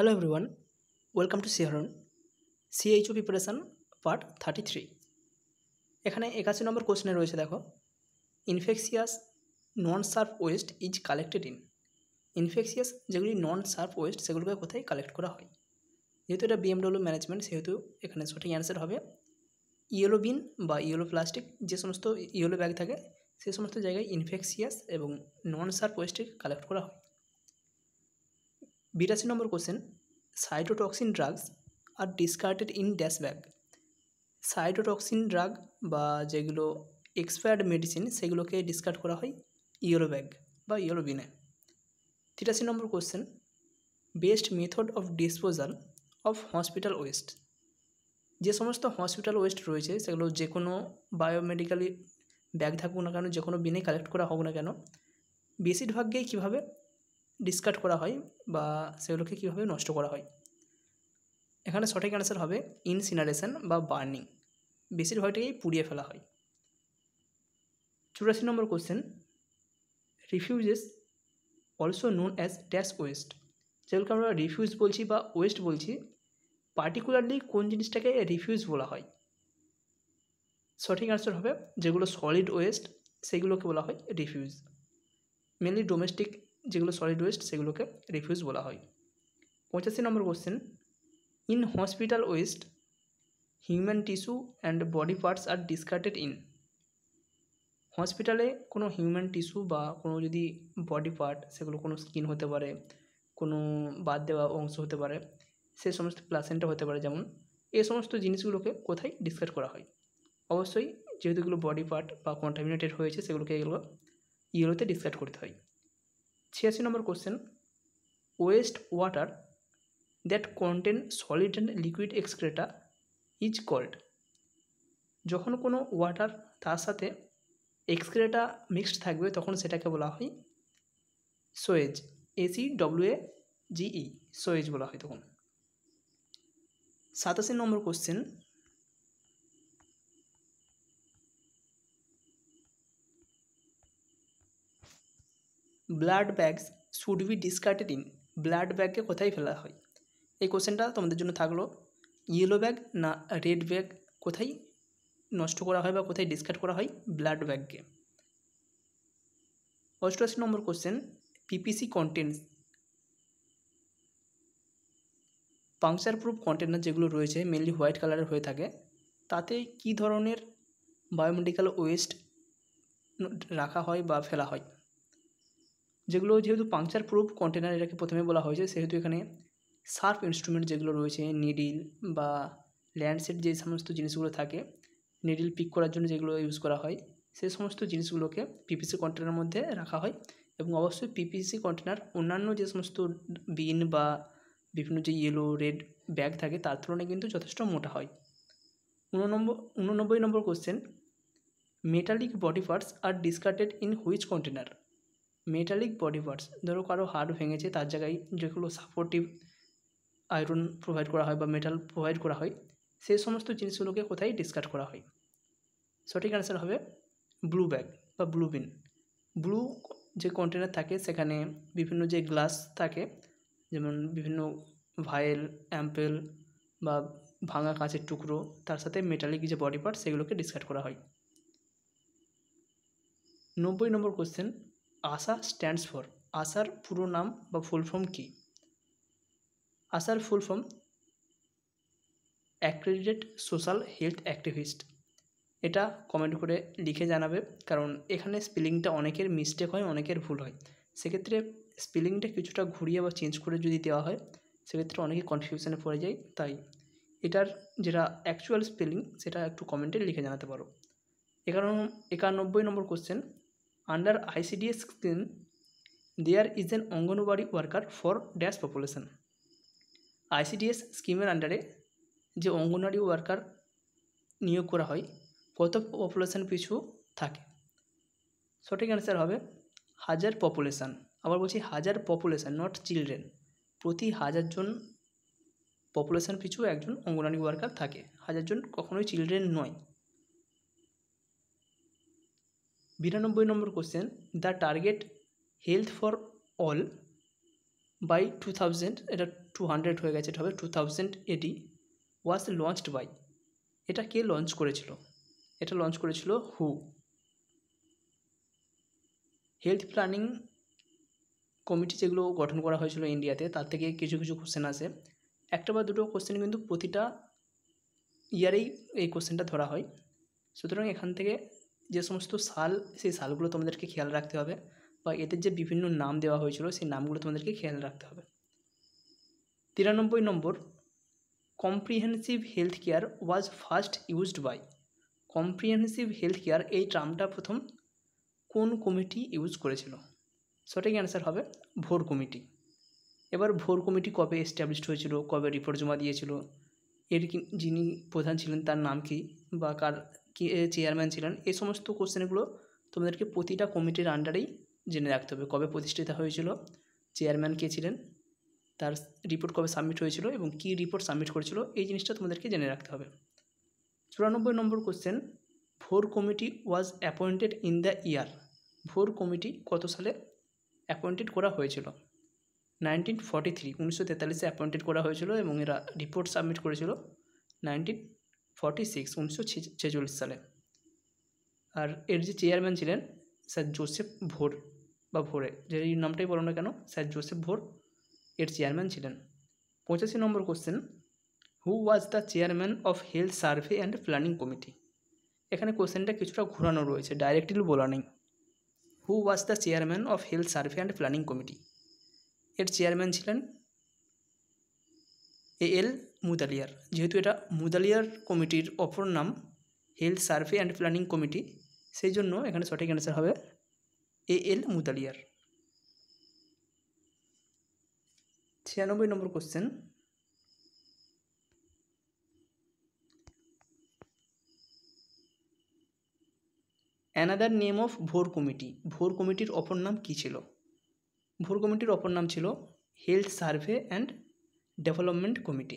hello everyone welcome to সিহরন CHO preparation part thirty three এখানে একাশি নম্বর কোশ্চেনে রয়েছে দেখো infectious non sharp waste is collected in infectious যেগুলি নন সার্ফ ওয়েস্ট সেগুলোকে কোথায় কালেক্ট করা হয় যেহেতু এটা বিএমডব্লিউ ম্যানেজমেন্ট সেহেতু এখানে সঠিক অ্যান্সার হবে ইয়েলো বিন বা ইয়েলো প্লাস্টিক যে সমস্ত ইয়েলো ব্যাগ থাকে সে সমস্ত জায়গায় ইনফেকশিয়াস এবং নন সার্ফ ওয়েস্টকে কালেক্ট করা হয় বিরাশি number question cytotoxin drugs are discarded in dash bag cytotoxin drug বা যেগুলো এক্সপায়ার্ড মেডিসিন সেগুলোকে ডিসকার্ড করা হয় ইয়েলো ব্যাগ বা ইয়েলো বিনে তিরাশি number question best method of disposal of hospital waste যে সমস্ত হসপিটাল ওয়েস্ট রয়েছে সেগুলো যে কোনো বায়োমেডিক্যালি ব্যাগ থাকুক না কেন যে কোনো বিনে কালেক্ট করা হোক না কেন বেশিরভাগকেই কীভাবে ডিসকার্ড করা হয় বা সেগুলোকে কীভাবে নষ্ট করা হয় এখানে সঠিক অ্যান্সার হবে ইনসিনারেশন বা বার্নিং বেশিরভাগটাকেই পুড়িয়ে ফেলা হয় চুরাশি number question refuses also known as dash waste যেগুলোকে আমরা রিফিউজ বলছি বা ওয়েস্ট বলছি পার্টিকুলারলি কোন জিনিসটাকে রিফিউজ বলা হয় সঠিক অ্যান্সার হবে যেগুলো সলিড ওয়েস্ট সেগুলোকে বলা হয় রিফিউজ মেনলি ডোমেস্টিক যেগুলো সলিড ওয়েস্ট সেগুলোকে রিফিউজ বলা হয় পঁচাশি number question in hospital waste human tissue and body parts are discarded in হসপিটালে কোনো হিউম্যান টিস্যু বা কোনো যদি বডি পার্ট সেগুলো কোনো স্কিন হতে পারে কোনো বাদ দেওয়া অংশ হতে পারে সে সমস্ত প্লাসেন্টা হতে পারে যেমন এ সমস্ত জিনিসগুলোকে কোথায় ডিসকার্ট করা হয় অবশ্যই যেহেতুগুলো বডি পার্ট বা কন্টামিনেটেড হয়েছে সেগুলোকে এগুলো ইয়েলোতে ডিসকার্ট করতে হয় ছিয়াশি number question waste water that contain solid and liquid excreta is called যখন কোনো ওয়াটার তার সাথে এক্সক্রেটা মিক্সড থাকবে তখন সেটাকে বলা হয় sewage S E W A G E sewage বলা হয় তখন সাতাশি number question blood bags should be discarded in blood ব্যাগকে কোথায় ফেলা হয় এই কোশ্চেনটা তোমাদের জন্য থাকলো ইয়েলো ব্যাগ না রেড ব্যাগ কোথায় নষ্ট করা হয় বা কোথায় ডিসকার্ড করা হয় ব্লাড ব্যাগকে অষ্টআশি number question P P C contents puncture proof container যেগুলো রয়েছে মেনলি হোয়াইট কালারের হয়ে থাকে তাতে কি ধরনের বায়োমেডিক্যাল ওয়েস্ট রাখা হয় বা ফেলা হয় যেগুলো যেহেতু পাংচার প্রুফ কন্টেনার এটাকে প্রথমে বলা হয়েছে সেহেতু এখানে সার্ফ ইনস্ট্রুমেন্ট যেগুলো রয়েছে নিডিল বা ল্যান্ডসেট যে সমস্ত জিনিসগুলো থাকে নিডিল পিক করার জন্য যেগুলো ইউজ করা হয় সে সমস্ত জিনিসগুলোকে পিপিসি কন্টেনার মধ্যে রাখা হয় এবং অবশ্যই পিপিসি কন্টেনার অন্যান্য যে সমস্ত বিন বা বিভিন্ন যে ইয়েলো রেড ব্যাগ থাকে তার তুলনায় কিন্তু যথেষ্ট মোটা হয় উননম্বর উননব্বই number question metallic body parts are discarded in which container metallic body parts ধরো কারো হাড় ভেঙেছে তার জায়গায় যেগুলো সাপোর্টিভ আয়রন প্রোভাইড করা হয় বা মেটাল প্রোভাইড করা হয় সেই সমস্ত জিনিসগুলোকে কোথায় ডিসকার্ড করা হয় সঠিক অ্যান্সার হবে ব্লু ব্যাগ বা ব্লু বিন ব্লু যে কন্টেনার থাকে সেখানে বিভিন্ন যে গ্লাস থাকে যেমন বিভিন্ন ভায়েল অ্যাম্পেল বা ভাঙা কাঁচের টুকরো তার সাথে মেটালিক যে বডি পার্ট সেগুলোকে ডিসকার্ড করা হয় নব্বই number question ASHA stands for আশার পুরো নাম বা ফুল ফর্ম কী আশার full form accredited social health activist এটা কমেন্ট করে লিখে জানাবে কারণ এখানে স্পেলিংটা অনেকের মিস্টেক হয় অনেকের ভুল হয় সেক্ষেত্রে স্পেলিংটা কিছুটা ঘুরিয়ে বা চেঞ্জ করে যদি দেওয়া হয় সেক্ষেত্রে অনেকে কনফিউশনে পড়ে যায় তাই এটার যেটা অ্যাকচুয়াল স্পেলিং সেটা একটু কমেন্টে লিখে জানাতে পারো একানব্বই number question under ICDS scheme there is an anganwadi worker for dash population ICDS স্কিমের আন্ডারে যে অঙ্গনওয়াড়ি ওয়ার্কার নিয়োগ করা হয় কত পপুলেশন পিছু থাকে সঠিক অ্যান্সার হবে হাজার পপুলেশান আবার বলছি হাজার পপুলেশান নট চিলড্রেন প্রতি হাজার জন পপুলেশান পিছু একজন অঙ্গনওয়াড়ি ওয়ার্কার থাকে হাজার জন কখনোই চিলড্রেন নয় বিরানব্বই number question the target health for all by two thousand এটা টু হান্ড্রেড হয়ে গেছে এটা হবে টু থাউজেন্ড এটি ওয়াজ লঞ্চড বাই এটা কে লঞ্চ করেছিল এটা লঞ্চ করেছিল হু হেলথ প্ল্যানিং কমিটি যেগুলো গঠন করা হয়েছিল ইন্ডিয়াতে তার থেকে কিছু কিছু কোশ্চেন আছে একটা বা দুটো কোশ্চেন কিন্তু প্রতিটা ইয়ারেই এই কোশ্চেনটা ধরা হয় সুতরাং এখান থেকে যে সমস্ত সাল সেই সালগুলো তোমাদেরকে খেয়াল রাখতে হবে বা এদের যে বিভিন্ন নাম দেওয়া হয়েছিল সেই নামগুলো তোমাদেরকে খেয়াল রাখতে হবে তিরানব্বই number comprehensive health care was first used by comprehensive health care এই ট্রামটা প্রথম কোন কমিটি ইউজ করেছিল সঠিক অ্যান্সার হবে ভোর কমিটি এবার ভোর কমিটি কবে এস্টাবলিশড হয়েছিল কবে রিপোর্ট জমা দিয়েছিল এর যিনি প্রধান ছিলেন তার নাম কি বা কার কে চেয়ারম্যান ছিলেন এই সমস্ত কোশ্চেনগুলো তোমাদেরকে প্রতিটা কমিটির আন্ডারেই জেনে রাখতে হবে কবে প্রতিষ্ঠিত হয়েছিল চেয়ারম্যান কে ছিলেন তার রিপোর্ট কবে সাবমিট হয়েছিল এবং কি রিপোর্ট সাবমিট করেছিল এই জিনিসটা তোমাদেরকে জেনে রাখতে হবে চুরানব্বই number question Bhore committee was appointed in the year Bhore committee কত সালে অ্যাপয়েন্টেড করা হয়েছিল নাইনটিন ফর্টি থ্রি উনিশশো তেতাল্লিশে অ্যাপয়েন্টেড করা হয়েছিল এবং এরা রিপোর্ট সাবমিট করেছিল নাইনটিন ফর্টি সিক্স উনিশশো ছেচল্লিশ সালে আর এর যে চেয়ারম্যান ছিলেন স্যার জোসেফ ভোর বা ভোরে যে এই নামটাই বলো না কেন স্যার জোসেফ ভোর এর চেয়ারম্যান ছিলেন পঁচাশি number question who was the chairman of health survey and planning committee এখানে কোশ্চেনটা কিছুটা ঘোরানো রয়েছে ডাইরেক্টলি বলা নেই who was the chairman of health survey and planning committee এর চেয়ারম্যান ছিলেন এ এল মুদালিয়ার যেহেতু এটা মুদালিয়ার কমিটির অপর নাম health survey and planning committee সেই জন্য এখানে সঠিক অ্যান্সার হবে এ এল মুদালিয়ার ছিয়ানব্বই number question another name of Bhore committee Bhore কমিটির অপর নাম কী ছিল ভোর কমিটির অপর নাম ছিল health survey and development committee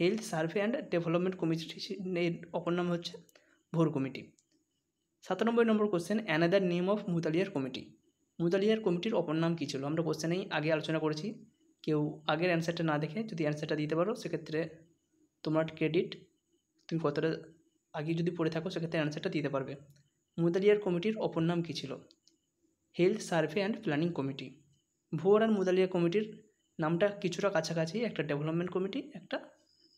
health survey and development committee এর অপর নাম হচ্ছে ভোর কমিটি সাতানব্বই number question another name of Mudaliar committee Mudaliar কমিটির অপর নাম কী ছিল আমরা কোশ্চেনেই আগে আলোচনা করেছি কেউ আগের অ্যান্সারটা না দেখে যদি অ্যান্সারটা দিতে পারো সেক্ষেত্রে তোমার ক্রেডিট তুমি কতটা আগে যদি পড়ে থাকো সেক্ষেত্রে অ্যান্সারটা দিতে পারবে মুদালিয়ার কমিটির অপর নাম কী ছিল health survey and planning committee Bhore আর মুদালিয়া কমিটির নামটা কিছুটা কাছাকাছি একটা ডেভেলপমেন্ট কমিটি একটা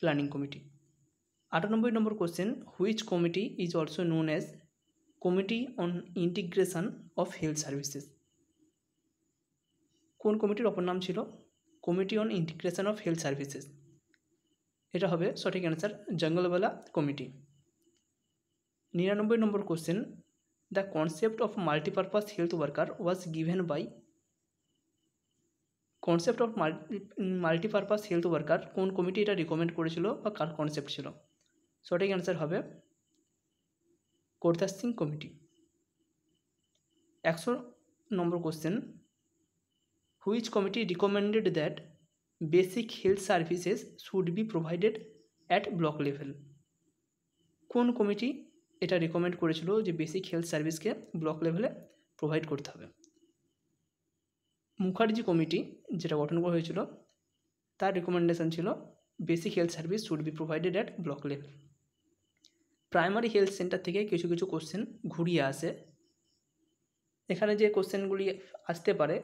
প্ল্যানিং কমিটি আটানব্বই number question which committee is also known as committee on integration of health services কোন কমিটির অপর নাম ছিল committee on integration of health services এটা হবে সঠিক অ্যান্সার জঙ্গলবেলা কমিটি নিরানব্বই number question the concept of multipurpose health worker was given by concept of multi multipurpose health worker কোন কমিটি এটা রিকমেন্ড করেছিল বা কার কনসেপ্ট ছিল সঠিক অ্যান্সার হবে করতার সিং কমিটি একশো number question which committee recommended that basic health services should be provided at block level কোন committee এটা রিকমেন্ড করেছিল যে বেসিক হেলথ সার্ভিসকে ব্লক লেভেলে প্রোভাইড করতে হবে মুখার্জি কমিটি যেটা গঠন করা হয়েছিল তার রেকমেন্ডেশন ছিল basic health service should be provided at block level primary health centre থেকে কিছু কিছু কোশ্চেন ঘুরিয়ে আসে এখানে যে কোশ্চেনগুলি আসতে পারে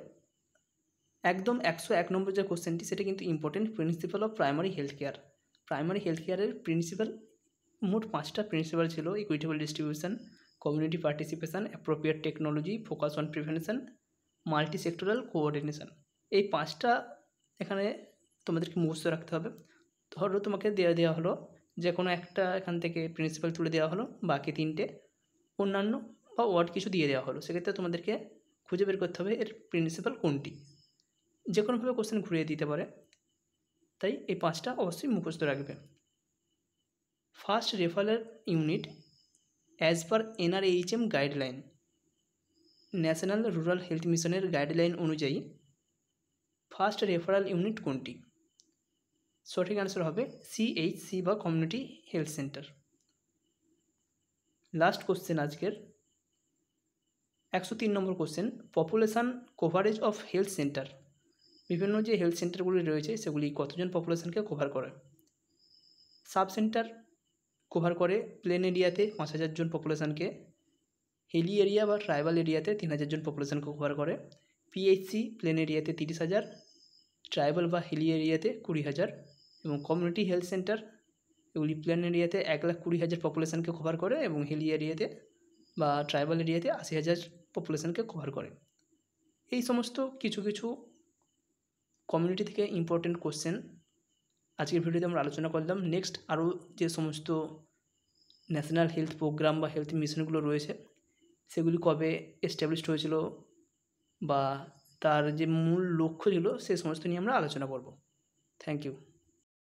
একদম একশো এক নম্বর যে কোশ্চেনটি সেটা কিন্তু important principle of primary health care primary health কেয়ারের প্রিন্সিপাল মোট পাঁচটা প্রিন্সিপাল ছিল equitable distribution community participation appropriate technology focus on prevention multi sectoral coordination এই পাঁচটা এখানে তোমাদেরকে মুখস্থ রাখতে হবে ধরো তোমাকে দেওয়া দেওয়া হলো যে কোনো একটা এখান থেকে প্রিন্সিপাল তুলে দেওয়া হলো বাকি তিনটে অন্যান্য বা ওয়ার্ড কিছু দিয়ে দেওয়া হলো সেক্ষেত্রে তোমাদেরকে খুঁজে বের করতে হবে এর প্রিন্সিপাল কোনটি যে কোনোভাবে কোশ্চেন ঘুরিয়ে দিতে পারে তাই এই পাঁচটা অবশ্যই মুখস্থ রাখবে first referral unit as per NRHM guideline national rural health মিশনের গাইডলাইন অনুযায়ী ফার্স্ট রেফারাল ইউনিট কোনটি সঠিক অ্যান্সার হবে সিএইচসি বা community health centre last question আজকের একশো তিন নম্বর question population coverage of health centre বিভিন্ন যে হেলথ সেন্টারগুলি রয়েছে সেগুলি কতজন পপুলেশানকে কভার করে সাব সেন্টার কভার করে প্লেন এরিয়াতে পাঁচ হাজার জন পপুলেশানকে হিলি এরিয়া বা ট্রাইবাল এরিয়াতে তিন হাজার জন পপুলেশনকে কভার করে পিএইচসি প্লেন এরিয়াতে তিরিশ হাজার ট্রাইবাল বা হিলি এরিয়াতে কুড়ি হাজার এবং কমিউনিটি হেলথ সেন্টার এগুলি প্লেন এরিয়াতে এক লাখ কুড়ি হাজার পপুলেশনকে কভার করে এবং হিলি এরিয়াতে বা ট্রাইবাল এরিয়াতে আশি হাজার পপুলেশনকে কভার করে এই সমস্ত কিছু কিছু কমিউনিটি থেকে ইম্পর্টেন্ট কোশ্চেন আজকের ভিডিওতে আমরা আলোচনা করলাম নেক্সট আরও যে সমস্ত ন্যাশনাল হেলথ প্রোগ্রাম বা হেলথ মিশনগুলো রয়েছে সেগুলি কবে এস্টাবলিশড হয়েছিল বা তার যে মূল লক্ষ্য ছিল সে সমস্ত নিয়ে আমরা আলোচনা করব থ্যাংক ইউ